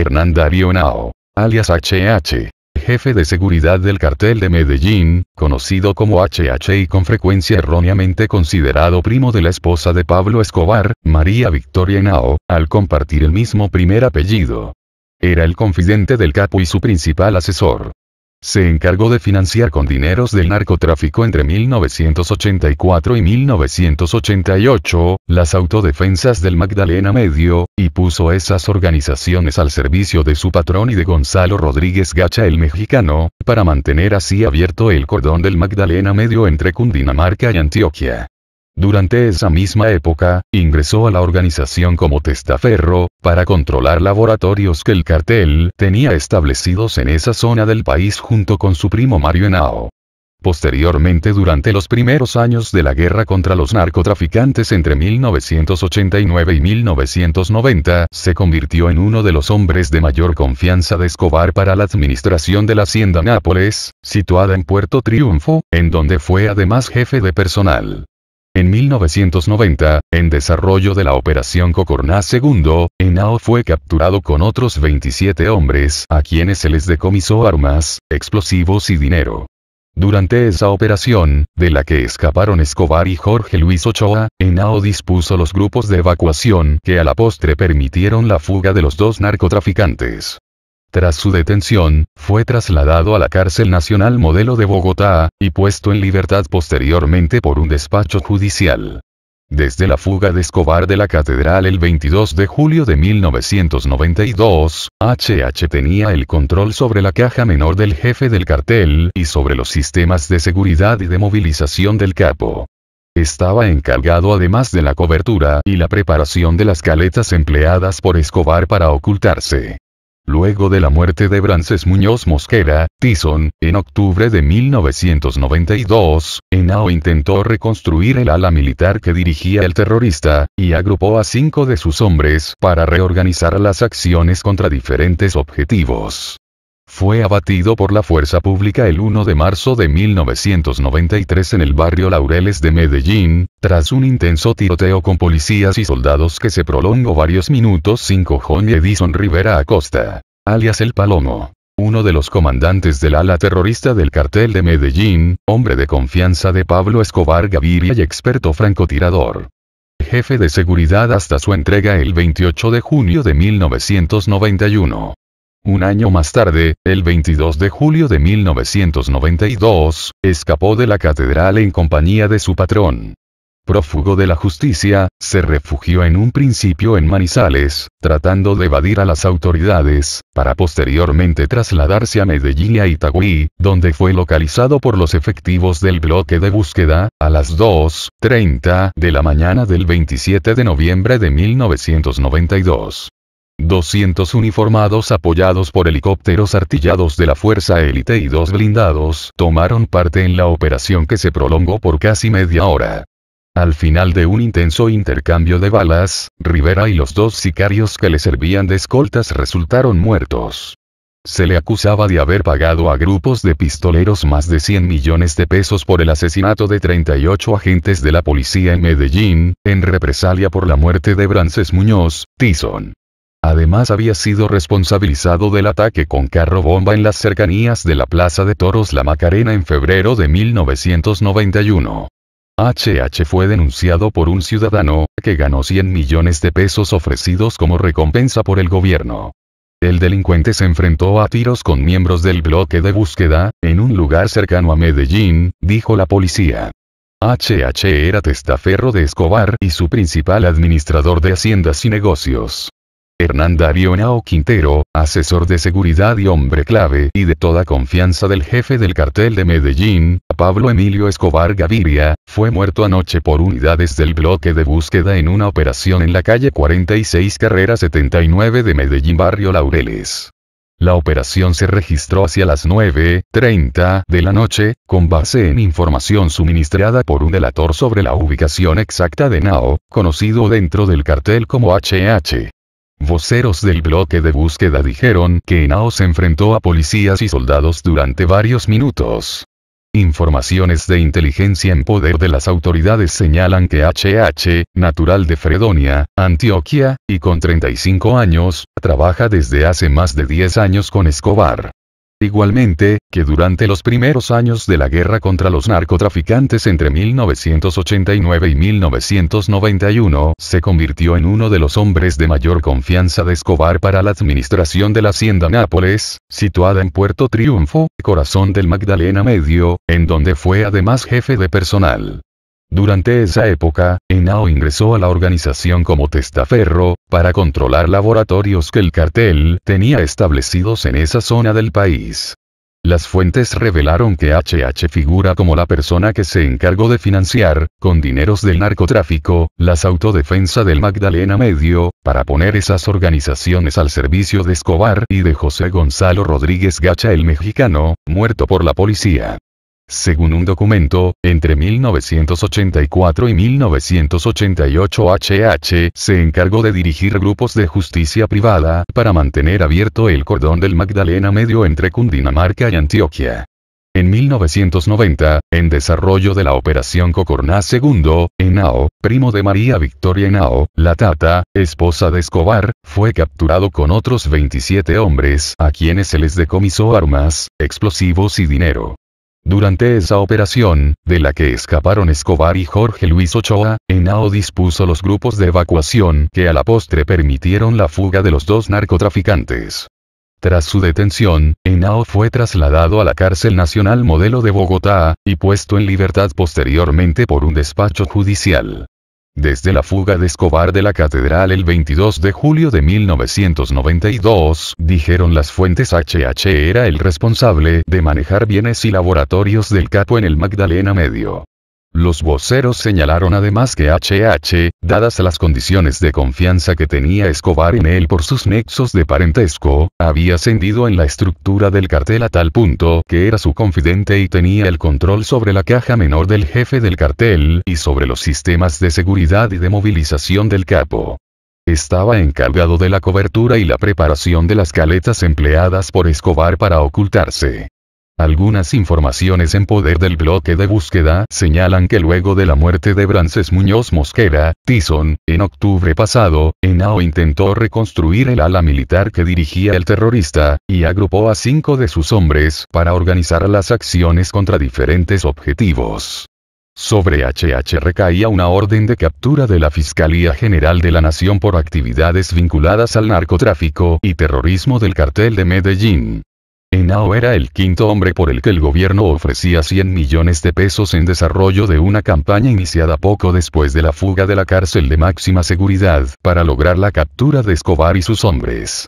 Hernán Nao. alias HH, jefe de seguridad del cartel de Medellín, conocido como HH y con frecuencia erróneamente considerado primo de la esposa de Pablo Escobar, María Victoria Nao, al compartir el mismo primer apellido. Era el confidente del capo y su principal asesor se encargó de financiar con dineros del narcotráfico entre 1984 y 1988 las autodefensas del Magdalena Medio, y puso esas organizaciones al servicio de su patrón y de Gonzalo Rodríguez Gacha el mexicano, para mantener así abierto el cordón del Magdalena Medio entre Cundinamarca y Antioquia. Durante esa misma época, ingresó a la organización como testaferro, para controlar laboratorios que el cartel tenía establecidos en esa zona del país junto con su primo Mario Henao. Posteriormente durante los primeros años de la guerra contra los narcotraficantes entre 1989 y 1990, se convirtió en uno de los hombres de mayor confianza de Escobar para la administración de la hacienda Nápoles, situada en Puerto Triunfo, en donde fue además jefe de personal. En 1990, en desarrollo de la Operación Cocorná II, Enao fue capturado con otros 27 hombres a quienes se les decomisó armas, explosivos y dinero. Durante esa operación, de la que escaparon Escobar y Jorge Luis Ochoa, Enao dispuso los grupos de evacuación que a la postre permitieron la fuga de los dos narcotraficantes. Tras su detención, fue trasladado a la cárcel nacional modelo de Bogotá, y puesto en libertad posteriormente por un despacho judicial. Desde la fuga de Escobar de la catedral el 22 de julio de 1992, HH tenía el control sobre la caja menor del jefe del cartel y sobre los sistemas de seguridad y de movilización del capo. Estaba encargado además de la cobertura y la preparación de las caletas empleadas por Escobar para ocultarse. Luego de la muerte de Brances Muñoz Mosquera, Tison, en octubre de 1992, Henao intentó reconstruir el ala militar que dirigía el terrorista, y agrupó a cinco de sus hombres para reorganizar las acciones contra diferentes objetivos. Fue abatido por la fuerza pública el 1 de marzo de 1993 en el barrio Laureles de Medellín, tras un intenso tiroteo con policías y soldados que se prolongó varios minutos sin cojón Edison Rivera Acosta, alias El Palomo. Uno de los comandantes del ala terrorista del cartel de Medellín, hombre de confianza de Pablo Escobar Gaviria y experto francotirador jefe de seguridad hasta su entrega el 28 de junio de 1991. Un año más tarde, el 22 de julio de 1992, escapó de la catedral en compañía de su patrón. Prófugo de la justicia, se refugió en un principio en Manizales, tratando de evadir a las autoridades, para posteriormente trasladarse a Medellín y a Itagüí, donde fue localizado por los efectivos del bloque de búsqueda, a las 2.30 de la mañana del 27 de noviembre de 1992. 200 uniformados apoyados por helicópteros artillados de la Fuerza Élite y dos blindados tomaron parte en la operación que se prolongó por casi media hora. Al final de un intenso intercambio de balas, Rivera y los dos sicarios que le servían de escoltas resultaron muertos. Se le acusaba de haber pagado a grupos de pistoleros más de 100 millones de pesos por el asesinato de 38 agentes de la policía en Medellín, en represalia por la muerte de Brances Muñoz, Tison. Además había sido responsabilizado del ataque con carro bomba en las cercanías de la Plaza de Toros La Macarena en febrero de 1991. HH fue denunciado por un ciudadano, que ganó 100 millones de pesos ofrecidos como recompensa por el gobierno. El delincuente se enfrentó a tiros con miembros del bloque de búsqueda, en un lugar cercano a Medellín, dijo la policía. HH era testaferro de Escobar y su principal administrador de haciendas y negocios. Hernán Darío Nao Quintero, asesor de seguridad y hombre clave y de toda confianza del jefe del cartel de Medellín, Pablo Emilio Escobar Gaviria, fue muerto anoche por unidades del bloque de búsqueda en una operación en la calle 46 Carrera 79 de Medellín Barrio Laureles. La operación se registró hacia las 9.30 de la noche, con base en información suministrada por un delator sobre la ubicación exacta de Nao, conocido dentro del cartel como HH. Voceros del bloque de búsqueda dijeron que Nao se enfrentó a policías y soldados durante varios minutos. Informaciones de inteligencia en poder de las autoridades señalan que HH, natural de Fredonia, Antioquia, y con 35 años, trabaja desde hace más de 10 años con Escobar. Igualmente, que durante los primeros años de la guerra contra los narcotraficantes entre 1989 y 1991, se convirtió en uno de los hombres de mayor confianza de Escobar para la administración de la hacienda Nápoles, situada en Puerto Triunfo, corazón del Magdalena Medio, en donde fue además jefe de personal. Durante esa época, Enao ingresó a la organización como testaferro, para controlar laboratorios que el cartel tenía establecidos en esa zona del país. Las fuentes revelaron que HH figura como la persona que se encargó de financiar, con dineros del narcotráfico, las autodefensa del Magdalena Medio, para poner esas organizaciones al servicio de Escobar y de José Gonzalo Rodríguez Gacha el mexicano, muerto por la policía. Según un documento, entre 1984 y 1988 HH se encargó de dirigir grupos de justicia privada para mantener abierto el cordón del Magdalena Medio entre Cundinamarca y Antioquia. En 1990, en desarrollo de la Operación Cocorná II, Enao, primo de María Victoria Enao, la Tata, esposa de Escobar, fue capturado con otros 27 hombres a quienes se les decomisó armas, explosivos y dinero. Durante esa operación, de la que escaparon Escobar y Jorge Luis Ochoa, Henao dispuso los grupos de evacuación que a la postre permitieron la fuga de los dos narcotraficantes. Tras su detención, Henao fue trasladado a la cárcel nacional modelo de Bogotá, y puesto en libertad posteriormente por un despacho judicial. Desde la fuga de Escobar de la catedral el 22 de julio de 1992, dijeron las fuentes HH era el responsable de manejar bienes y laboratorios del capo en el Magdalena Medio. Los voceros señalaron además que HH, dadas las condiciones de confianza que tenía Escobar en él por sus nexos de parentesco, había ascendido en la estructura del cartel a tal punto que era su confidente y tenía el control sobre la caja menor del jefe del cartel y sobre los sistemas de seguridad y de movilización del capo. Estaba encargado de la cobertura y la preparación de las caletas empleadas por Escobar para ocultarse. Algunas informaciones en poder del bloque de búsqueda señalan que luego de la muerte de Brances Muñoz Mosquera, Tison, en octubre pasado, enao intentó reconstruir el ala militar que dirigía el terrorista, y agrupó a cinco de sus hombres para organizar las acciones contra diferentes objetivos. Sobre HH recaía una orden de captura de la Fiscalía General de la Nación por actividades vinculadas al narcotráfico y terrorismo del cartel de Medellín. Henao era el quinto hombre por el que el gobierno ofrecía 100 millones de pesos en desarrollo de una campaña iniciada poco después de la fuga de la cárcel de máxima seguridad para lograr la captura de Escobar y sus hombres.